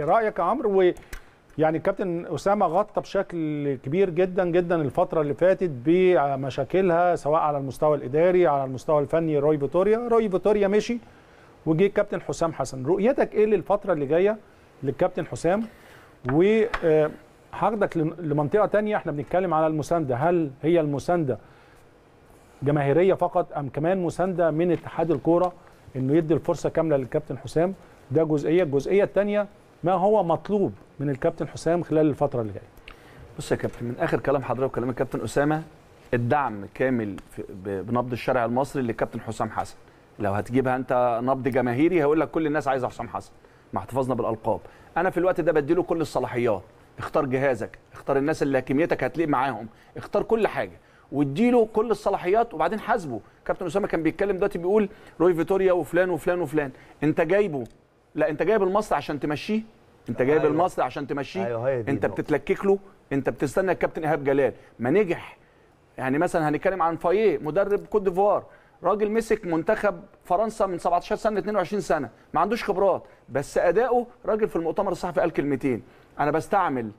رايك يا عمرو و يعني الكابتن اسامه غطى بشكل كبير جدا جدا الفتره اللي فاتت بمشاكلها سواء على المستوى الاداري على المستوى الفني روي فيتوريا روي فيتوريا مشي وجه الكابتن حسام حسن رؤيتك ايه للفتره اللي جايه للكابتن حسام و آه، هاخدك لمنطقه ثانيه احنا بنتكلم على المسانده هل هي المسانده جماهيريه فقط ام كمان مسانده من اتحاد الكوره انه يدي الفرصه كامله للكابتن حسام ده جزئيه الجزئيه الثانيه ما هو مطلوب من الكابتن حسام خلال الفتره اللي جايه بص يا كابتن من اخر كلام حضرتك وكلام الكابتن اسامه الدعم كامل بنبض الشارع المصري للكابتن حسام حسن لو هتجيبها انت نبض جماهيري هقول لك كل الناس عايزه حسام حسن مع احتفاظنا بالالقاب انا في الوقت ده بدي له كل الصلاحيات اختار جهازك اختار الناس اللي كميتك هتليق معاهم اختار كل حاجه وادي له كل الصلاحيات وبعدين حاسبه كابتن اسامه كان بيتكلم دلوقتي بيقول روي فيتوريا وفلان وفلان وفلان انت جايبه لا انت جايب المصري عشان تمشيه انت جايب أيوة. المصري عشان تمشيه أيوة انت بتتلكك له انت بتستنى الكابتن ايهاب جلال ما نجح يعني مثلا هنتكلم عن فايه مدرب كوت ديفوار راجل مسك منتخب فرنسا من 17 سنه 22 سنه ما عندوش خبرات بس اداؤه راجل في المؤتمر الصحفي قال كلمتين انا بستعمل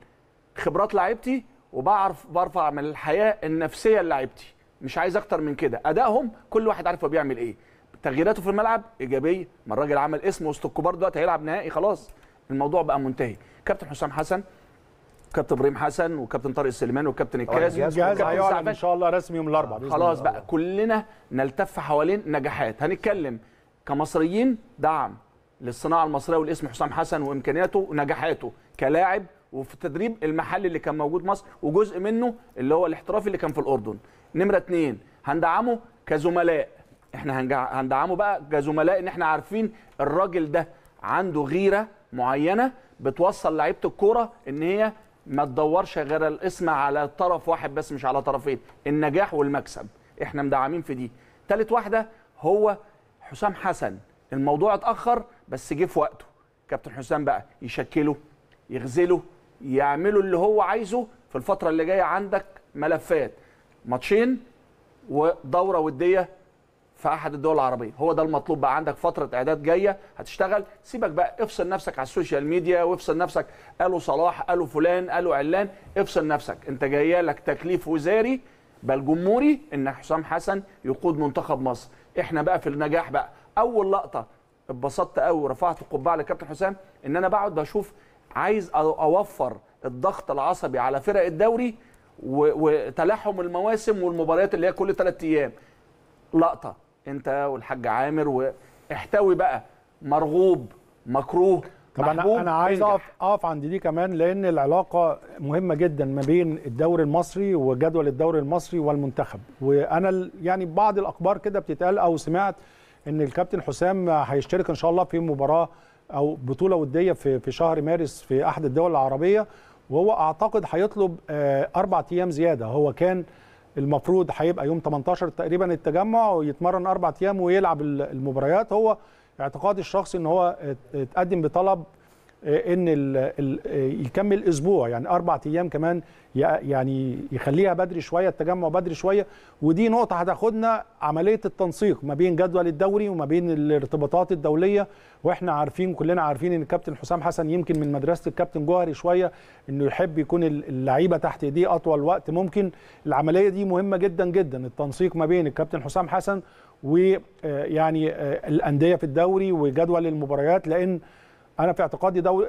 خبرات لعيبتي وبعرف برفع من الحياه النفسيه لعيبتي مش عايز اكتر من كده ادائهم كل واحد عارف هو بيعمل ايه تغييراته في الملعب ايجابيه ما الراجل عمل اسم وسط الكبار دلوقتي هيلعب نهائي خلاص الموضوع بقى منتهي كابتن حسام حسن كابتن ابراهيم حسن وكابتن طارق سليمان وكابتن الكاس الجهاز ان شاء الله رسمي يوم الاربعاء خلاص بقى الله. كلنا نلتف حوالين نجاحات هنتكلم كمصريين دعم للصناعه المصريه والاسم حسام حسن وامكانياته ونجاحاته كلاعب وفي التدريب المحلي اللي كان موجود مصر وجزء منه اللي هو الاحترافي اللي كان في الاردن نمره اثنين هندعمه كزملاء احنا هندعمه بقى كزملاء ان احنا عارفين الراجل ده عنده غيره معينه بتوصل لعيبه الكوره ان هي ما تدورش غير الاسم على طرف واحد بس مش على طرفين النجاح والمكسب احنا مدعمين في دي ثالث واحده هو حسام حسن الموضوع اتاخر بس جه في وقته كابتن حسام بقى يشكله يغزله يعمله اللي هو عايزه في الفتره اللي جايه عندك ملفات ماتشين ودوره وديه في احد الدول العربيه هو ده المطلوب بقى عندك فتره اعداد جايه هتشتغل سيبك بقى افصل نفسك على السوشيال ميديا وافصل نفسك قالوا صلاح قالوا فلان قالوا علان افصل نفسك انت جايه لك تكليف وزاري بل جمهوري ان حسام حسن يقود منتخب مصر احنا بقى في النجاح بقى اول لقطه اتبسطت قوي ورفعت القبعه لكابتن حسام ان انا بقعد بشوف عايز اوفر الضغط العصبي على فرق الدوري وتلاحم المواسم والمباريات اللي هي كل ثلاث ايام لقطه انت والحاج عامر واحتوي بقى مرغوب مكروه طب انا انا عايز اقف اقف عند دي كمان لان العلاقه مهمه جدا ما بين الدوري المصري وجدول الدوري المصري والمنتخب وانا يعني بعض الاخبار كده بتتقال او سمعت ان الكابتن حسام هيشترك ان شاء الله في مباراه او بطوله وديه في في شهر مارس في احد الدول العربيه وهو اعتقد هيطلب آه، اربع ايام زياده هو كان المفروض هيبقى يوم 18 تقريبا التجمع ويتمرن اربع ايام ويلعب المباريات هو اعتقادي الشخصي ان هو اتقدم بطلب آه، ان آه، يكمل اسبوع يعني اربع ايام كمان يعني يخليها بدري شويه التجمع بدري شويه ودي نقطه هتاخدنا عمليه التنسيق ما بين جدول الدوري وما بين الارتباطات الدوليه واحنا عارفين كلنا عارفين ان الكابتن حسام حسن يمكن من مدرسه الكابتن جوهري شويه انه يحب يكون اللعيبه تحت ايديه اطول وقت ممكن العمليه دي مهمه جدا جدا التنسيق ما بين الكابتن حسام حسن ويعني آه، الانديه في الدوري وجدول المباريات لان انا في اعتقادي ده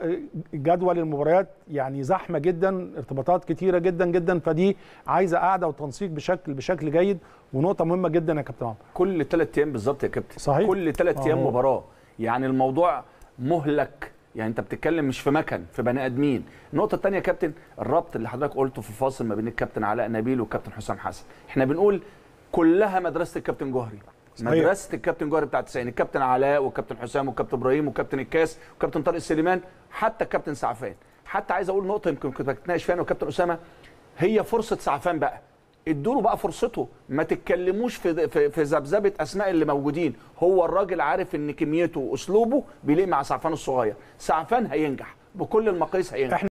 جدول المباريات يعني زحمه جدا ارتباطات كتيره جدا جدا فدي عايزه قاعده وتنسيق بشكل بشكل جيد ونقطه مهمه جدا يا كابتن عمرو كل ثلاث ايام بالظبط يا كابتن صحيح كل ثلاث ايام مباراه يعني الموضوع مهلك يعني انت بتتكلم مش في مكن في بني ادمين النقطه الثانيه يا كابتن الربط اللي حضرتك قلته في فاصل ما بين الكابتن علاء نبيل والكابتن حسام حسن احنا بنقول كلها مدرسه الكابتن جوهري مدرسه الكابتن جوهر بتاع 90 الكابتن علاء والكابتن حسام والكابتن ابراهيم والكابتن الكاس والكابتن طارق السليمان حتى الكابتن سعفان حتى عايز اقول نقطه يمكن كنت بتناقش فيها انا والكابتن اسامه هي فرصه سعفان بقى ادوا له بقى فرصته ما تتكلموش في في ذبذبه اسماء اللي موجودين هو الراجل عارف ان كميته واسلوبه بيليق مع سعفان الصغير سعفان هينجح بكل المقاييس هينجح